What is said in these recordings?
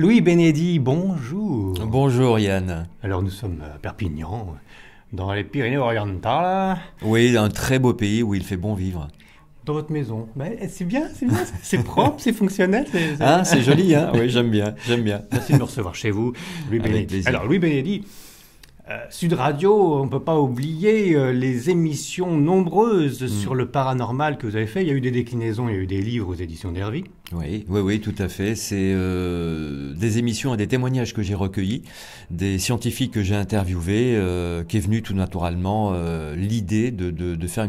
Louis Bénédi, bonjour. Bonjour Yann. Alors nous sommes à Perpignan, dans les Pyrénées-Orientales. Oui, un très beau pays où il fait bon vivre. Dans votre maison. c'est bien, c'est bien, c'est propre, c'est fonctionnel. Ah, c'est joli, hein oui, j'aime bien, j'aime bien. Merci de me recevoir chez vous, Louis Bénédi. Alors Louis Bénédi, euh, Sud Radio, on ne peut pas oublier euh, les émissions nombreuses hmm. sur le paranormal que vous avez fait. Il y a eu des déclinaisons, il y a eu des livres aux éditions d'Hervy. Oui, oui, oui, tout à fait. C'est euh, des émissions et des témoignages que j'ai recueillis, des scientifiques que j'ai interviewés, euh, est venue tout naturellement euh, l'idée de, de, faire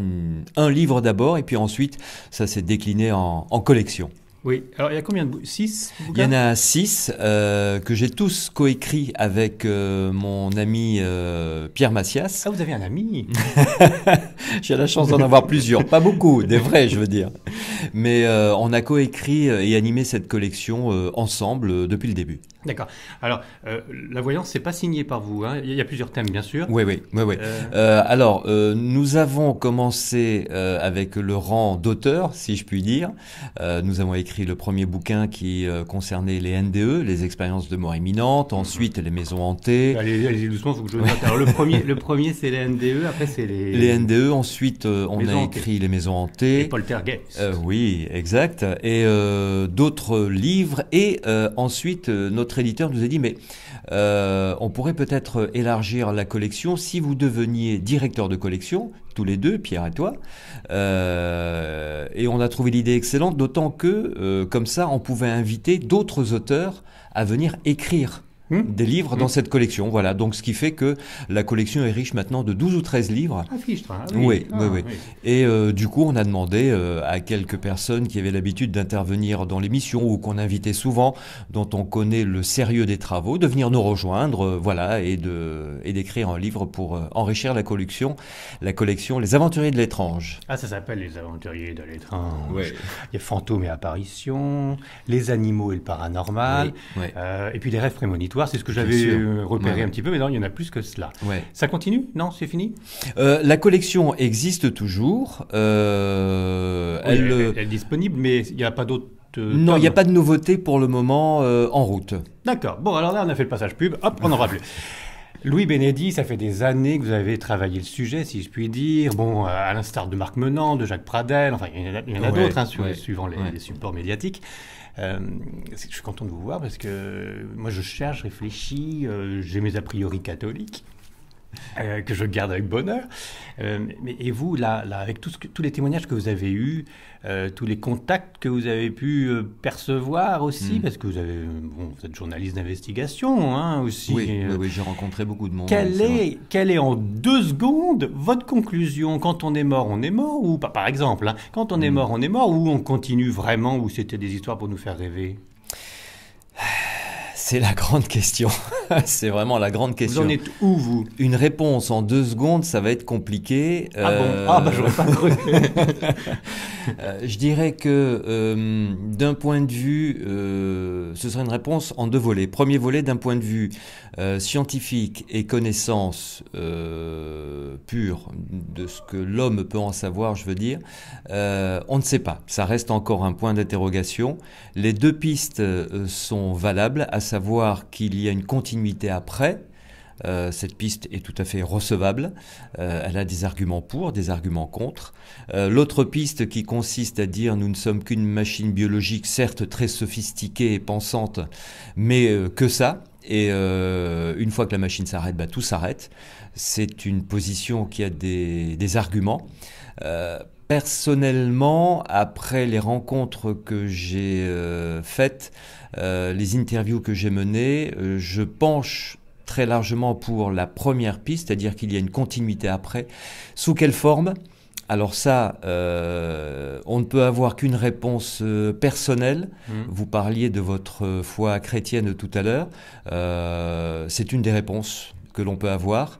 un livre d'abord, et puis ensuite, ça s'est décliné en, en collection. Oui, alors il y a combien de bouquins Six Il y en a six euh, que j'ai tous coécrits avec euh, mon ami euh, Pierre Massias. Ah, vous avez un ami J'ai la chance d'en avoir plusieurs, pas beaucoup, des vrais je veux dire. Mais on a coécrit et animé cette collection ensemble depuis le début. D'accord. Alors, euh, la voyance, c'est pas signé par vous. Hein. Il y a plusieurs thèmes, bien sûr. Oui, oui, oui, oui. Euh... euh alors, euh, nous avons commencé avec le rang d'auteur, si je puis dire. nous avons écrit le premier bouquin qui concernait les NDE, les expériences de mort imminente. Ensuite, les maisons hantées. Allez, allez doucement, faut que je Alors, le premier, le premier, c'est les NDE. Après, c'est les. Les NDE. Ensuite, on a écrit les maisons hantées. Les poltergeists. oui, exact. Et d'autres livres. Et ensuite, notre éditeur nous a dit, mais euh, on pourrait peut-être élargir la collection si vous deveniez directeur de collection, tous les deux, Pierre et toi. Euh, et on a trouvé l'idée excellente, d'autant que, euh, comme ça, on pouvait inviter d'autres auteurs à venir écrire Hmm des livres dans hmm cette collection. Voilà, donc ce qui fait que la collection est riche maintenant de 12 ou 13 livres. Hein, ah, oui. Oui, oui, Et euh, du coup, on a demandé euh, à quelques personnes qui avaient l'habitude d'intervenir dans l'émission ou qu'on invitait souvent, dont on connaît le sérieux des travaux, de venir nous rejoindre, euh, voilà, et de et d'écrire un livre pour enrichir la collection, la collection Les Aventuriers de l'étrange. Ah, ça s'appelle Les Aventuriers de l'étrange. oui Il y a fantômes et apparitions, les animaux et le paranormal, et puis les rêves prémonitoires c'est ce que j'avais euh, repéré un petit peu, mais non, il y en a plus que cela. Ça continue Non, c'est fini euh, La collection existe toujours. Euh, elle, est disponible, mais il n'y a pas d'autres. non, il n'y a pas de nouveautés pour le moment en route. D'accord. Bon, alors là, on a fait le passage pub. Hop, on en plus. Louis Bénédi, ça fait des années que vous avez travaillé le sujet, si je puis dire. Bon, à l'instar de Marc Menant, de Jacques Pradel, enfin, il y en a, d'autres, hein, suivant les, les, supports médiatiques. Euh, je suis content de vous voir parce que moi je cherche, réfléchis, euh, j'ai mes a priori catholiques. Euh, que je garde avec bonheur. Euh, mais et vous, là, avec tous les témoignages que vous avez eus, euh, tous les contacts que vous avez pu percevoir aussi, hmm. parce que vous, avez, bon, vous êtes journaliste d'investigation hein, aussi. Oui, j'ai rencontré beaucoup de monde. Quelle est, quelle est en deux secondes votre conclusion Quand on est mort, on est mort Ou par exemple, hein, quand on est hmm. mort, on est mort Ou on continue vraiment Ou c'était des histoires pour nous faire rêver C'est la grande question. c'est vraiment la grande question. Vous en êtes où, vous Une réponse en deux secondes, ça va être compliqué. Ah bon Ah, bah, j'aurais pas euh, cru. Euh, je dirais que euh, d'un point de vue, ce serait une réponse en deux volets. Premier volet, d'un point de vue scientifique et connaissance pure de ce que l'homme peut en savoir, je veux dire, on ne sait pas. Ça reste encore un point d'interrogation. Les deux pistes sont valables, à savoir qu'il y a une continuité après, euh, cette piste est tout à fait recevable. Euh, elle a des arguments pour, des arguments contre. Euh, l'autre piste qui consiste à dire nous ne sommes qu'une machine biologique, certes très sophistiquée et pensante, mais que ça. Et une fois que la machine s'arrête, bah, tout s'arrête. C'est une position qui a des arguments. personnellement, après les rencontres que j'ai faites, euh, les interviews que j'ai menées, euh, je penche très largement pour la première piste, c'est-à-dire qu'il y a une continuité après. Sous quelle forme alors ça, euh, on ne peut avoir qu'une réponse personnelle. Mmh. Vous parliez de votre foi chrétienne tout à l'heure. c'est une des réponses que l'on peut avoir.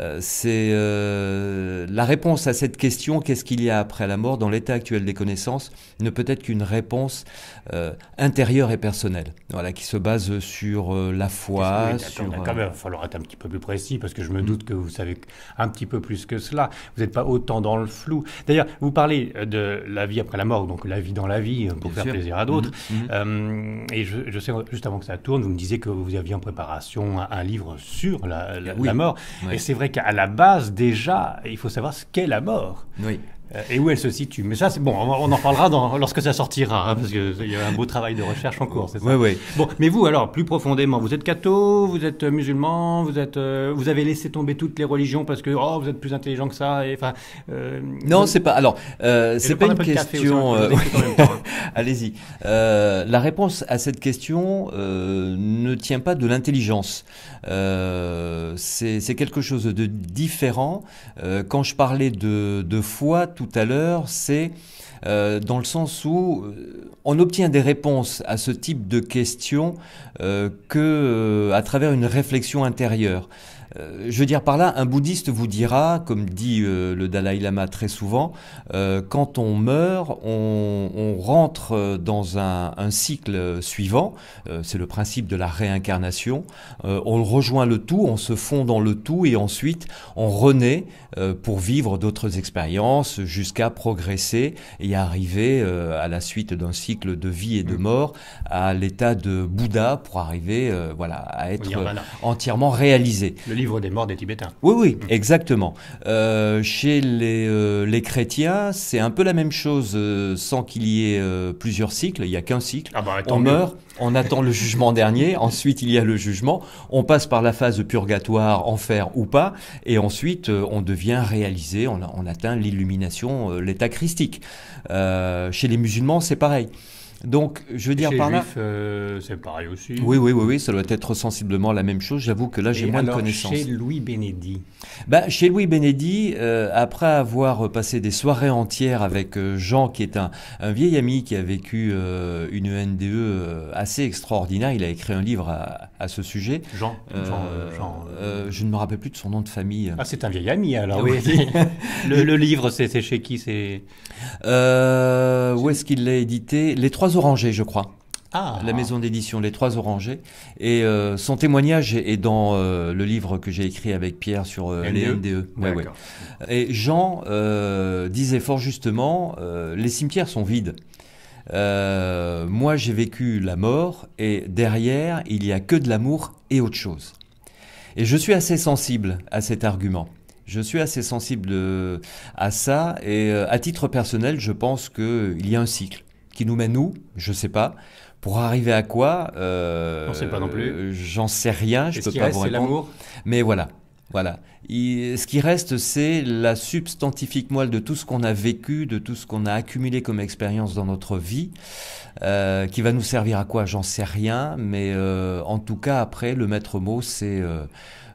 Euh, c'est euh, la réponse à cette question, qu'est-ce qu'il y a après la mort, dans l'état actuel des connaissances, ne peut être qu'une réponse euh, intérieure et personnelle, voilà, qui se base sur la foi. quand même, il va être un petit peu plus précis, parce que je me mm. doute que vous savez un petit peu plus que cela. Vous n'êtes pas autant dans le flou. D'ailleurs, vous parlez de la vie après la mort, donc la vie dans la vie, pour faire plaisir à d'autres. Mm-hmm. Mm-hmm. et je, sais, juste avant que ça tourne, vous me disiez que vous aviez en préparation un, livre sur la, mort. Et c'est vrai qu'à la base, déjà, il faut savoir ce qu'est la mort. Euh, et où elle se situe. Mais ça, c'est bon, on en parlera dans, lorsque ça sortira, hein, parce qu'il y a un beau travail de recherche en cours, c'est ça Oui, oui. Bon, mais vous, alors, plus profondément, vous êtes catho, vous êtes euh, musulman, vous, êtes, euh, vous avez laissé tomber toutes les religions parce que oh, vous êtes plus intelligent que ça. Et, enfin, non, c'est pas. Alors, c'est pas une question. Hein. Allez-y. la réponse à cette question ne tient pas de l'intelligence. c'est quelque chose de différent. quand je parlais de, de foi, tout à l'heure, c'est euh, dans le sens où euh, on obtient des réponses à ce type de questions euh, que à travers une réflexion intérieure. Euh, je veux dire par là, un bouddhiste vous dira, comme dit euh, le Dalai Lama très souvent, euh, quand on meurt, on, rentre dans un, cycle suivant, c'est le principe de la réincarnation, on rejoint le tout, on se fond dans le tout et ensuite on renaît pour vivre d'autres expériences jusqu'à progresser et arriver à la suite d'un cycle de vie et de mm. mort à l'état de Bouddha pour arriver voilà, à être entièrement réalisé livre des morts des Tibétains. Oui, oui, exactement. Euh, chez euh, les, chrétiens, c'est un peu la même chose, euh, sans qu'il y ait plusieurs cycles. Il n'y a qu'un cycle. Ah bah, on meurt, on attend le jugement dernier, ensuite il y a le jugement, on passe par la phase purgatoire, enfer ou pas, et ensuite on devient réalisé, on atteint l'illumination, l'état christique. chez les musulmans, c'est pareil. Donc, je veux dire par là. Euh, c'est pareil aussi. Oui, oui, oui, oui, ça doit être sensiblement la même chose. J'avoue que là, j'ai moins de connaissances. Chez Louis Bénédi bah, Chez Louis Bénédit euh, après avoir passé des soirées entières avec euh, Jean, qui est un, un vieil ami qui a vécu une NDE assez extraordinaire, il a écrit un livre à, ce sujet. Jean, Jean, Je ne me rappelle plus de son nom de famille. Ah, c'est un vieil ami alors. Oui. le, le, livre, c'est chez qui c'est Où est-ce qu'il l'a édité Les trois Orangers, je crois. Ah. La maison d'édition Les Trois Orangers. Et euh, son témoignage est, dans euh, le livre que j'ai écrit avec Pierre sur euh, les NDE. E. Et Jean disait fort justement, les cimetières sont vides. moi, j'ai vécu la mort et derrière, il n'y a que de l'amour et autre chose. Et je suis assez sensible à cet argument. Je suis assez sensible à ça et à titre personnel, je pense qu'il y a un cycle qui nous mène où Je sais pas. Pour arriver à quoi euh, On pas non plus. J'en sais rien, je ne peux pas vous répondre. Mais voilà. Voilà. ce qui reste, c'est la substantifique moelle de tout ce qu'on a vécu, de tout ce qu'on a accumulé comme expérience dans notre vie, euh, qui va nous servir à quoi J'en sais rien, mais euh, en tout cas, après, le maître mot, c'est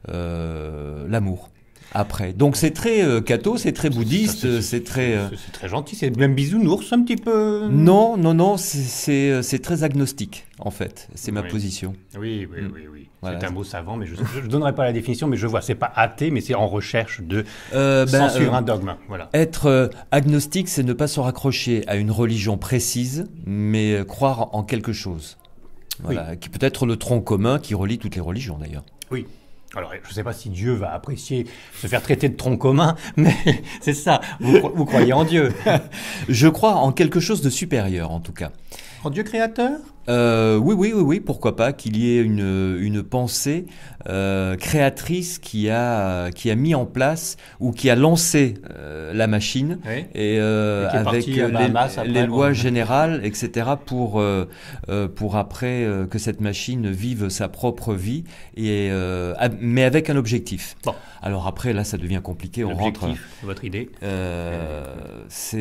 euh, l'amour après. Donc c'est très euh, catho, c'est très bouddhiste, c'est très... Euh, c'est très gentil, c'est même bisounours un petit peu... Euh. Non, non, non, euh, c'est très agnostique en fait, c'est ma position. Oui, oui, oui, mm. oui. C'est un mot savant, mais je ne donnerai pas la définition, mais je vois, c'est pas athée, mais c'est en recherche de euh, ben, un dogme. Voilà. Être agnostique, c'est ne pas se raccrocher à une religion précise, mais croire en quelque chose. Voilà, qui peut être le tronc commun qui relie toutes les religions d'ailleurs. Oui, alors, je ne sais pas si Dieu va apprécier se faire traiter de tronc commun, mais c'est ça, vous, vous, croyez en Dieu. je crois en quelque chose de supérieur, en tout cas. En Dieu créateur euh, oui, oui, oui, oui, pourquoi pas qu'il y ait une, une pensée euh, créatrice qui a, qui a mis en place ou qui a lancé euh, la machine et, avec bah, les, lois générales, etc., pour, pour après que cette machine vive sa propre vie, et, mais avec un objectif. Bon. Alors après, là, ça devient compliqué. On rentre. Votre idée C'est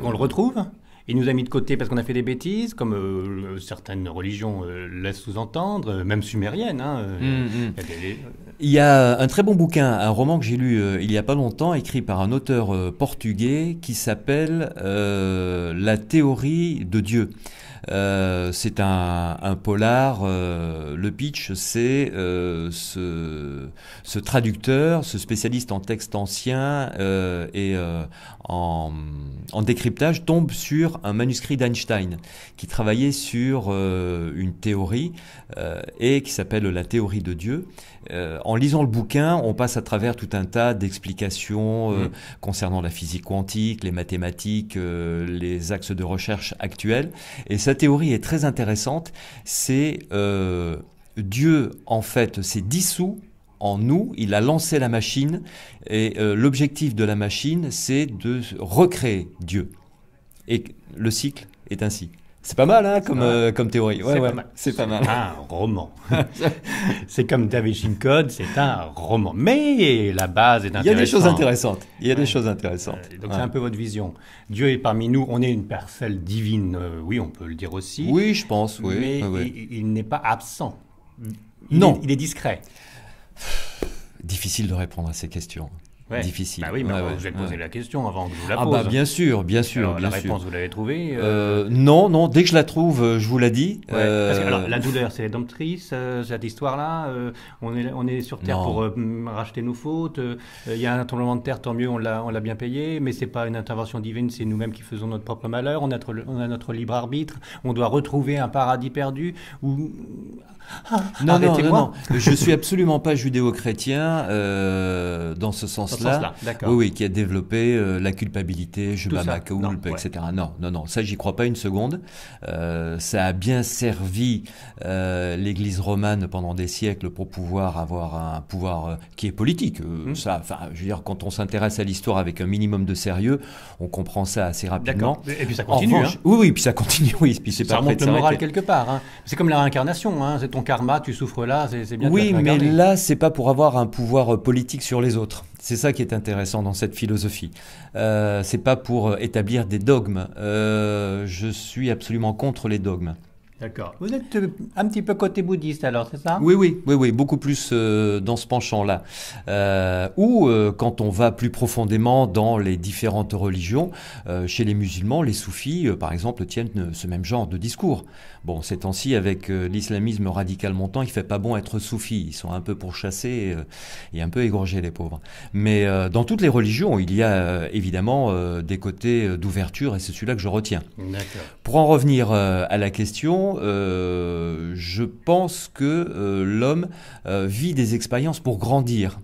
qu'on le retrouve il nous a mis de côté parce qu'on a fait des bêtises, comme euh, certaines religions euh, laissent sous-entendre, euh, même sumériennes. Hein, mm, mm. Il y a un très bon bouquin, un roman que j'ai lu il n'y a pas longtemps, écrit par un auteur portugais qui s'appelle La théorie de Dieu. Euh, c'est un, polar. Euh, le pitch, c'est euh, ce, ce, traducteur, ce spécialiste en texte ancien et en, décryptage tombe sur un manuscrit d'Einstein qui travaillait sur une théorie et qui s'appelle la théorie de Dieu. en lisant le bouquin, on passe à travers tout un tas d'explications mm. concernant la physique quantique, les mathématiques, les axes de recherche actuels. Et cette théorie est très intéressante. C'est euh, Dieu, en fait, s'est dissous en nous, il a lancé la machine, et euh, l'objectif de la machine, c'est de recréer Dieu. Et le cycle est ainsi. C'est pas mal, hein, euh, comme, théorie. c'est pas mal. C'est un roman. c'est comme David Shinkode, c'est un roman. Mais la base est intéressante. Il y a des choses intéressantes. Il y a des choses intéressantes. Euh, donc c'est un peu votre vision. Dieu est parmi nous. On est une parcelle divine. Euh, oui, on peut le dire aussi. Oui, je pense. Oui. Mais ah, il, n'est pas absent. non. il est discret. Difficile de répondre à ces questions difficile. Bah oui, mais je vais poser la question avant que vous la pose. Ah bah bien sûr, bien sûr, la réponse, vous l'avez trouvée euh, euh, Non, non, dès que je la trouve, euh, je vous la dis. Parce que, la douleur, c'est domptrice, cette histoire-là, on, est, on est sur Terre pour mm, racheter nos fautes, il y a un tremblement de terre, tant mieux, on l'a bien payé, mais c'est pas une intervention divine, c'est nous-mêmes qui faisons notre propre malheur, on a, notre libre arbitre, on doit retrouver un paradis perdu, ou non, non, non, non, je suis absolument pas judéo-chrétien euh, dans ce sens-là. oui, oui, qui a développé euh, la culpabilité, je m'amacoulpe, etc. Non, non, non, ça j'y crois pas une seconde. Euh, ça a bien servi l'Église romane pendant des siècles pour pouvoir avoir un pouvoir qui est politique. Hum. Ça, enfin, je veux dire, quand on s'intéresse à l'histoire avec un minimum de sérieux, on comprend ça assez rapidement. Et puis ça continue. hein. Oui, oui, puis ça continue. Oui, puis c'est le moral quelque part. Hein. C'est comme la réincarnation. Hein karma, tu souffres là, c'est bien. Oui, mais là, c'est pas pour avoir un pouvoir euh, politique sur les autres. C'est ça qui est intéressant dans cette philosophie. Euh, c'est pas pour euh, établir des dogmes. je suis absolument contre les dogmes. D'accord. Vous êtes euh, un petit peu côté bouddhiste alors, c'est ça Oui, oui, oui, oui, beaucoup plus euh, dans ce penchant-là. Euh, ou quand on va plus profondément dans les différentes religions, chez les musulmans, les soufis, par exemple, tiennent ce même genre de discours. Bon, ces temps-ci, avec l'islamisme radical montant, il fait pas bon être soufi. Ils sont un peu pourchassés et un peu égorgés, les pauvres. Mais dans toutes les religions, il y a évidemment des côtés d'ouverture et c'est celui-là que je retiens. Pour en revenir à la question, euh, je pense que euh, l'homme euh, vit des expériences pour grandir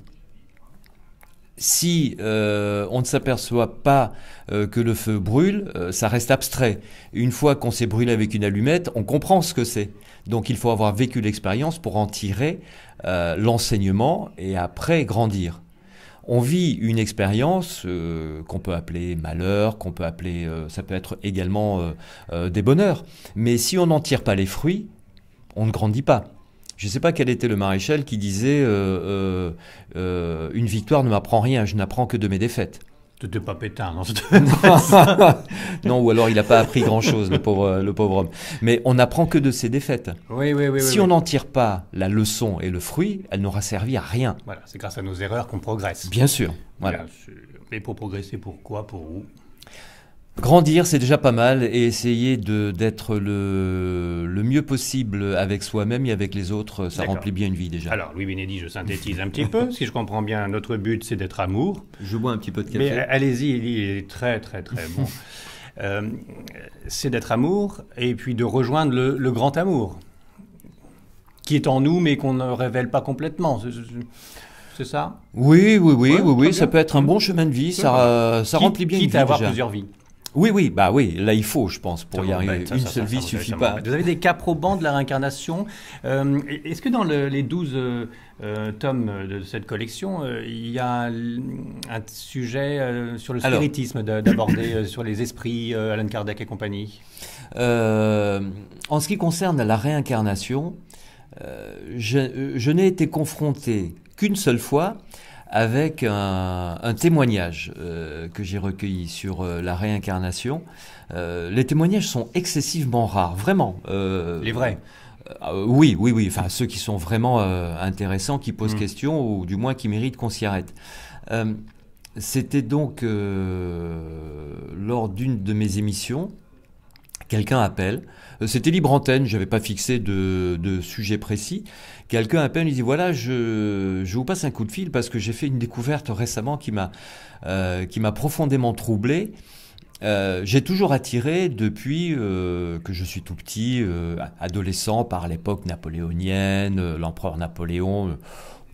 si on ne s'aperçoit pas que le feu brûle, ça reste abstrait. Une fois qu'on s'est brûlé avec une allumette, on comprend ce que c'est. Donc il faut avoir vécu l'expérience pour en tirer l'enseignement et après grandir on vit une expérience euh, qu'on peut appeler malheur, qu'on peut appeler, euh, ça peut être également euh, des bonheurs. Mais si on n'en tire pas les fruits, on ne grandit pas. Je ne sais pas quel était le maréchal qui disait une victoire ne m'apprend rien, je n'apprends que de mes défaites de pas pétain dans Non, ou alors il n'a pas appris grand-chose, le pauvre, le pauvre homme. Mais on n'apprend que de ses défaites. Si on n'en tire pas la leçon et le fruit, elle n'aura servi à rien. Voilà, c'est grâce à nos erreurs qu'on progresse. Bien sûr. Bien sûr. Mais pour progresser, pourquoi, pour où Grandir, c'est déjà pas mal et essayer d'être le, le, mieux possible avec soi-même et avec les autres, ça remplit bien une vie déjà. Alors, Louis bénédicte je synthétise un petit peu. Si je comprends bien, notre but, c'est d'être amour. Je bois un petit peu de café. Mais euh, allez-y, il est très, très, très bon. Euh, c'est d'être amour et puis de rejoindre le, grand amour qui est en nous mais qu'on ne révèle pas complètement. C'est ça Oui, oui, oui, oui, oui. Ça peut être un bon chemin de vie. Ça, remplit bien une vie à avoir plusieurs vies. Oui, oui, bah oui, là il faut, je pense, pour y arriver. Une seule vie suffit pas. Vous avez des cas probants de la réincarnation. Euh, est-ce que dans les douze euh, euh, tomes de cette collection, il y a un sujet sur le spiritisme d'aborder, sur les esprits, Alan Kardec et compagnie En ce qui concerne la réincarnation, je n'ai été confronté qu'une seule fois avec un, témoignage euh, que j'ai recueilli sur euh, la réincarnation. Euh, les témoignages sont excessivement rares, vraiment. les vrais oui, oui, oui. Enfin, ceux qui sont vraiment intéressants, qui posent mmh. question, ou du moins qui méritent qu'on s'y arrête. C'était donc lors d'une de mes émissions Quelqu'un appelle. Euh, c'était libre antenne, j'avais pas fixé de, sujet précis. Quelqu'un appelle, il dit voilà, je, vous passe un coup de fil parce que j'ai fait une découverte récemment qui m'a euh, profondément troublé. Euh, j'ai toujours attiré depuis que je suis tout petit, adolescent, par l'époque napoléonienne, l'empereur Napoléon.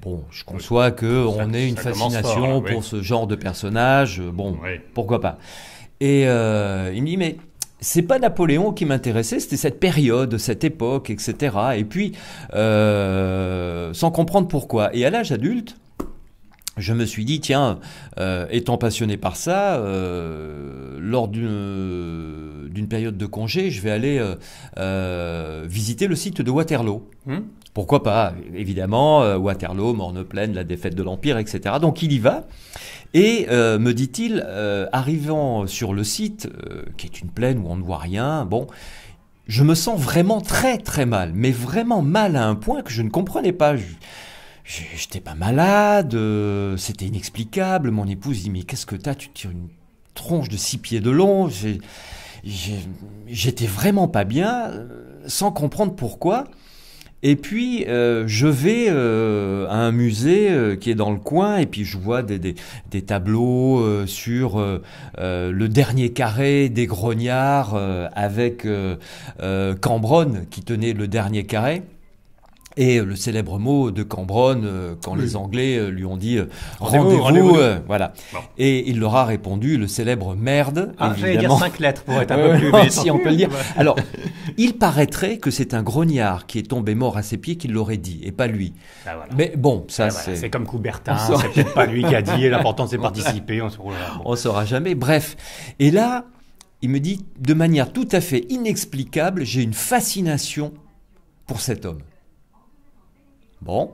Bon, je conçois qu'on on ait une fascination pour ce genre de personnage. Bon, pourquoi pas. Et il me dit, mais c'est pas Napoléon qui m'intéressait, c'était cette période, cette époque, etc. Et puis, euh, sans comprendre pourquoi. Et à l'âge adulte, je me suis dit, tiens, euh, étant passionné par ça, euh, lors d'une période de congé, je vais aller visiter le site de Waterloo. Hmm pourquoi pas Évidemment, euh, Waterloo, Morneplaine, la défaite de l'Empire, etc. Donc il y va. Et euh, me dit-il, euh, arrivant sur le site, qui est une plaine où on ne voit rien, bon, je me sens vraiment très très mal, mais vraiment mal à un point que je ne comprenais pas. Je, j'étais pas malade, c'était inexplicable. Mon épouse dit Mais qu'est-ce que t'as Tu tires une tronche de six pieds de long. J'étais vraiment pas bien, sans comprendre pourquoi. Et puis euh, je vais euh, à un musée euh, qui est dans le coin et puis je vois des, des, des tableaux sur le dernier carré des grognards avec Cambronne qui tenait le dernier carré. Et le célèbre mot de Cambronne, euh, quand les Anglais euh, lui ont dit euh, rendez-vous, voilà. Et il leur a répondu le célèbre merde. Ah, il y dire cinq lettres pour être un peu plus. Mais si on peut le dire. Alors, il paraîtrait que c'est un grognard qui est tombé mort à ses pieds qui l'aurait dit, et pas lui. Ah, Mais bon, ça ah, c'est… c'est. comme Coubertin, c'est peut-être pas lui qui a dit. L'important c'est participer. On ne saura jamais. Bref. Et là. Il me dit, de manière tout à fait inexplicable, j'ai une fascination pour cet homme. Bon.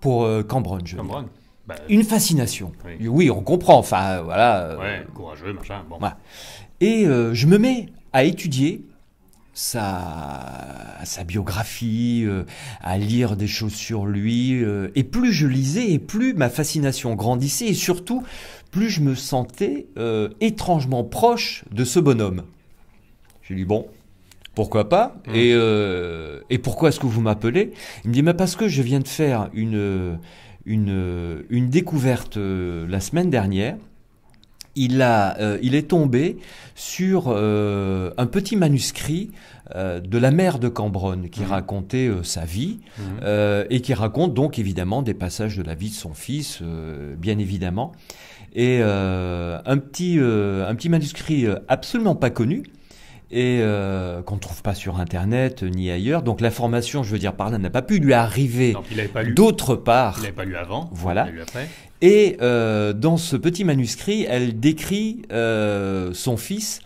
Pour euh, Cambronne, je veux dire. Bah, euh, Une fascination. Oui. on comprend. Enfin, euh, voilà. courageux, machin. Bon. Et je me mets à étudier sa, sa biographie, à lire des choses sur lui. et plus je lisais, et plus ma fascination grandissait, et surtout, plus je me sentais étrangement proche de ce bonhomme. J'ai dit, bon, pourquoi pas mm. euh, et, pourquoi est-ce que vous m'appelez Il me dit, parce que je viens de faire une, une, découverte euh, la semaine dernière. Il, a, euh, il est tombé sur un petit manuscrit de la mère de Cambronne qui mm. racontait sa vie mm. et qui raconte donc évidemment des passages de la vie de son fils, bien évidemment. Et un, petit, un petit manuscrit absolument pas connu et euh, qu'on ne trouve pas sur Internet euh, ni ailleurs. Donc l'information, je veux dire par là, n'a pas pu lui arriver d'autre part. Il n'avait pas lu avant. Voilà. lu après. Et euh, dans ce petit manuscrit, elle décrit son fils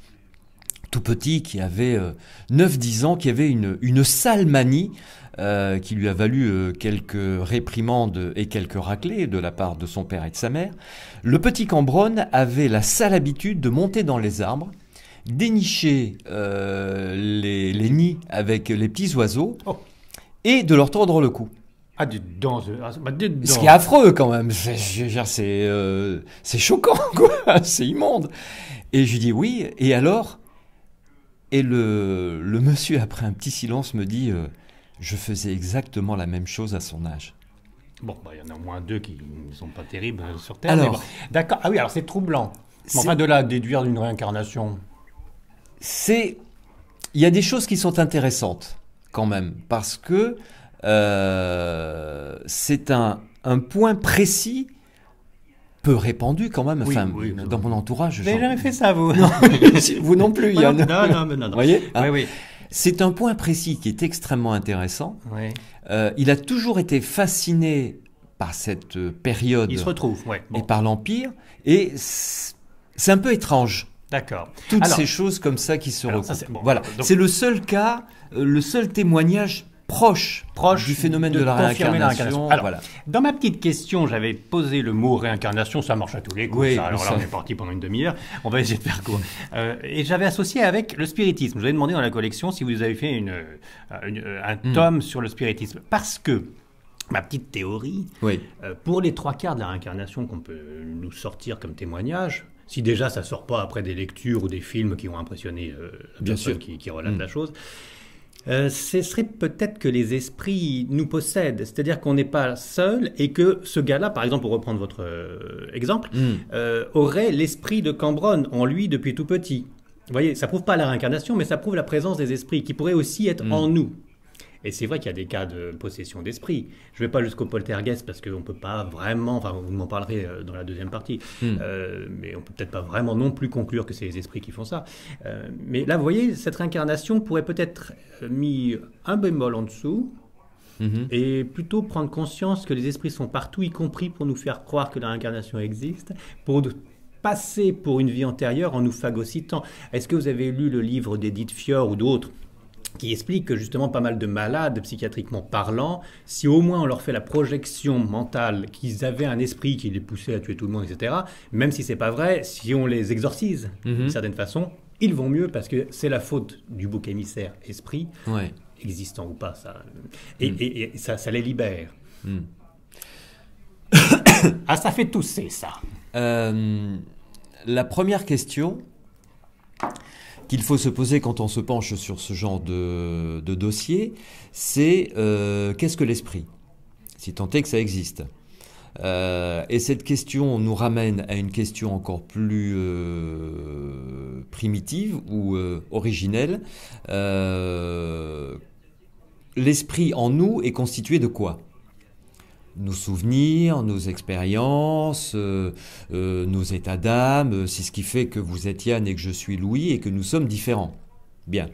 tout petit qui avait 9-10 ans, qui avait une, une sale manie. qui lui a valu quelques réprimandes et quelques raclées de la part de son père et de sa mère. Le petit Cambronne avait la sale habitude de monter dans les arbres, dénicher euh, les, les, nids avec les petits oiseaux oh. et de leur tordre le cou. Ah, dites donc, ah, bah, Ce qui est affreux quand même, c'est euh, choquant, quoi, c'est immonde. Et je lui dis oui, et alors Et le, le, monsieur, après un petit silence, me dit euh, je faisais exactement la même chose à son âge. Bon, bah, il y en a au moins deux qui ne sont pas terribles hein, sur Terre. D'accord, ah oui, alors c'est troublant. Enfin, de là, déduire d'une réincarnation c'est il y a des choses qui sont intéressantes quand même parce que euh, c'est un, point précis peu répandu quand même. dans mon entourage. Vous n'avez jamais fait ça, vous non. Vous non plus, Non, non, non, Vous voyez hein. oui, C'est un point précis qui est extrêmement intéressant. Euh, il a toujours été fasciné par cette euh, période. Il se retrouve, Et par l'Empire. Et c'est un peu étrange D'accord. Toutes ces choses comme ça qui se recoupent. voilà. C'est le seul cas, euh, le seul témoignage proche, proche du phénomène de, la, réincarnation. Dans ma petite question, j'avais posé le mot réincarnation, ça marche à tous les coups. Alors là, on est parti pendant une demi-heure, on va essayer de faire court. Euh, et j'avais associé avec le spiritisme. Je vous avais demandé dans la collection si vous avez fait euh, un hmm. tome sur le spiritisme. Parce que, ma petite théorie, pour les trois quarts de la réincarnation qu'on peut nous sortir comme témoignage, si déjà ça sort pas après des lectures ou des films qui ont impressionné euh, la personne Qui, qui relate mm. la chose. Euh, ce serait peut-être que les esprits nous possèdent, c'est-à-dire qu'on n'est pas seul et que ce gars-là, par exemple, pour reprendre votre euh, exemple, mm. aurait l'esprit de Cambronne en lui depuis tout petit. Vous voyez, ça prouve pas la réincarnation, mais ça prouve la présence des esprits qui pourraient aussi être mm. en nous. Et c'est vrai qu'il y a des cas de possession d'esprit. Je ne vais pas jusqu'au poltergeist parce qu'on ne peut pas vraiment, enfin vous m'en parlerez euh, dans la deuxième partie, hmm. euh, mais on ne peut peut-être pas vraiment non plus conclure que c'est les esprits qui font ça. Euh, mais là, vous voyez, cette réincarnation pourrait peut-être mis un bémol en dessous, mhm. et plutôt prendre conscience que les esprits sont partout, y compris pour nous faire croire que la réincarnation existe, pour passer pour une vie antérieure en nous phagocytant. Est-ce que vous avez lu le livre d'Edith Fior ou d'autres qui explique que justement pas mal de malades psychiatriquement parlant, si au moins on leur fait la projection mentale qu'ils avaient un esprit qui les poussait à tuer tout le monde, etc., même si c'est pas vrai, si on les exorcise d'une mhm. certaine façon, ils vont mieux parce que c'est la faute du bouc émissaire esprit, existant ou pas, ça. Et, mm. ça, les libère. Mm. ah, ça fait tousser ça. Euh, la première question, qu'il faut se poser quand on se penche sur ce genre de, dossier, c'est euh, qu'est-ce que l'esprit Si tant est que ça existe. Euh, et cette question nous ramène à une question encore plus euh, primitive ou originelle. l'esprit en nous est constitué de quoi nos souvenirs, nos expériences, euh, euh, nos états d'âme. Euh, c'est ce qui fait que vous êtes Yann et que je suis Louis et que nous sommes différents. Bien.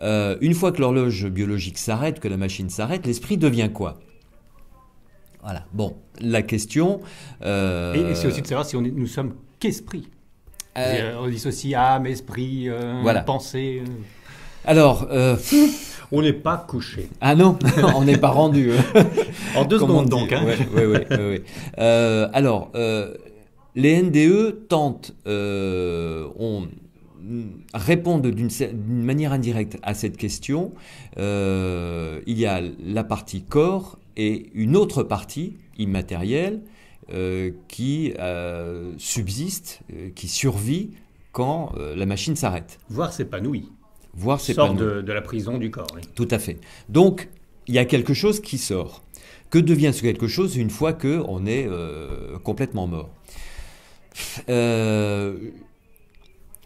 une fois que l'horloge biologique s'arrête, que la machine s'arrête, l'esprit devient quoi Voilà. Bon, la question. Et c'est aussi de savoir si on nous sommes qu'esprit. on dissocie âme, esprit, voilà. pensée. Alors. Euh, on n'est pas couché. Ah non, on n'est pas rendu. Euh, en deux secondes donc. alors, les NDE tentent, euh, mm, répondent d'une manière indirecte à cette question. il y a la partie corps et une autre partie immatérielle qui subsiste, qui survit quand la machine s'arrête. Voire s'épanouit de, la prison du corps. Tout à fait. Donc, il y a quelque chose qui sort. Que devient ce quelque chose une fois que on est euh, complètement mort euh,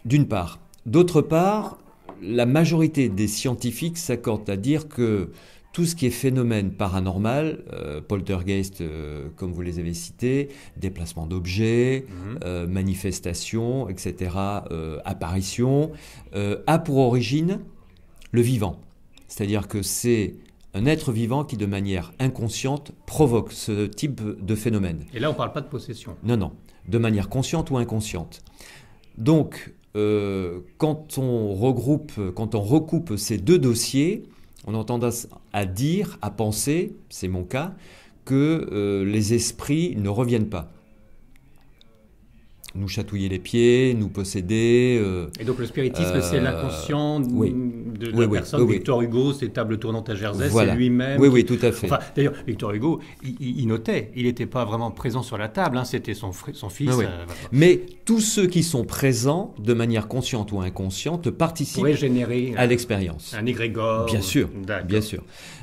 D'une part. D'autre part, la majorité des scientifiques s'accordent à dire que tout ce qui est phénomène paranormal, euh, poltergeist euh, comme vous les avez cités, déplacement d'objets, mhm. euh, manifestation, manifestations, etc., apparition, a pour origine le vivant. C'est-à-dire que c'est un être vivant qui, de manière inconsciente, provoque ce type de phénomène. Et là, on ne parle pas de possession. Non, non, de manière consciente ou inconsciente. Donc, quand on regroupe, quand on recoupe ces deux dossiers, on entend à dire, à penser, c'est mon cas, que euh, les esprits ne reviennent pas nous chatouiller les pieds, nous posséder. Euh, et donc le spiritisme, c'est euh, l'inconscient de la personne. Victor Hugo, c'est table tournante à Jersey, c'est lui-même. Oui, oui, tout à fait. D'ailleurs, Victor Hugo, il, notait, il n'était pas vraiment présent sur la table, hein. c'était son, fils. Euh, Mais tous ceux qui sont présents, de manière consciente ou inconsciente, participent à l'expérience. Un égrégore. Bien sûr, bien sûr.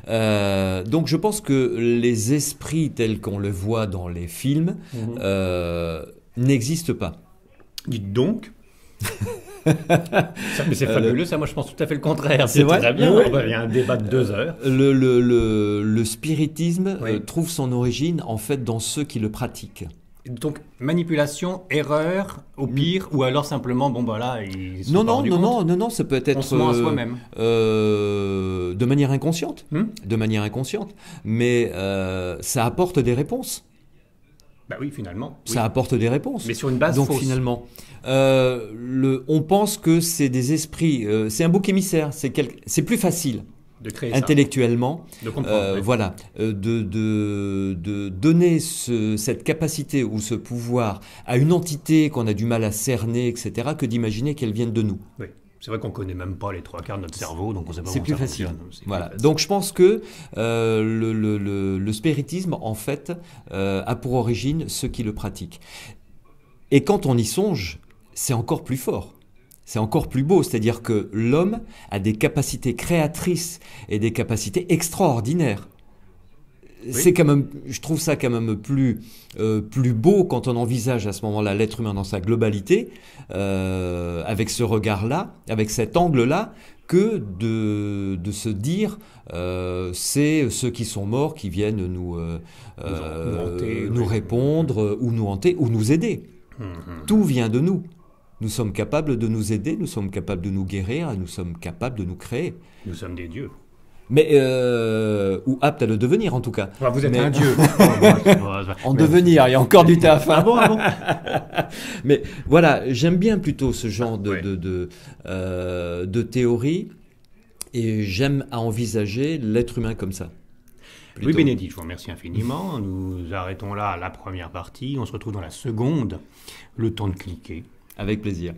donc je pense que les esprits tels qu'on le voit dans les films, mhm n'existe pas. Dites donc. ça, mais c'est euh, fabuleux, ça. Moi, je pense tout à fait le contraire. C'est vrai. Très bien. il y a un débat de deux heures. Le, spiritisme euh, trouve son origine en fait dans ceux qui le pratiquent. Donc manipulation, erreur, au mm. pire, ou alors simplement bon voilà bah là ils sont non non non, non non non ça peut être euh, soi-même de manière inconsciente, hmm de manière inconsciente, mais ça apporte des réponses. Bah oui, finalement. Ça apporte des réponses. Mais sur une base Donc finalement, euh, le, on pense que c'est des esprits, euh, c'est un bouc émissaire, c'est, c'est plus facile. De créer intellectuellement, De euh, voilà, de, de, donner cette capacité ou ce pouvoir à une entité qu'on a du mal à cerner, etc., que d'imaginer qu'elle vienne de nous. Oui. C'est vrai qu'on ne connaît même pas les trois quarts de notre cerveau, donc on ne sait pas. C'est plus facile. Voilà. Donc je pense que euh, le, spiritisme, en fait, euh, a pour origine ceux qui le pratiquent. Et quand on y songe, c'est encore plus fort. C'est encore plus beau, c'est-à-dire que l'homme a des capacités créatrices et des capacités extraordinaires. C'est quand même, je trouve ça quand même plus, euh, plus beau quand on envisage à ce moment-là l'être humain dans sa globalité, euh, avec ce regard-là, avec cet angle-là, que de, se dire euh, c'est ceux qui sont morts qui viennent nous, nous, répondre ou nous hanter ou nous aider. Mhm. Tout vient de nous. Nous sommes capables de nous aider, nous sommes capables de nous guérir, nous sommes capables de nous créer. Nous sommes des dieux mais euh, ou apte à le devenir en tout cas. vous êtes un dieu. en devenir, il y a encore du taf. à hein. Ah, ah mais voilà, j'aime bien plutôt ce genre de, euh, de, théorie et j'aime à envisager l'être humain comme ça. louis Bénédicte, je vous remercie infiniment. Nous arrêtons là la première partie. On se retrouve dans la seconde. Le temps de cliquer. Avec plaisir.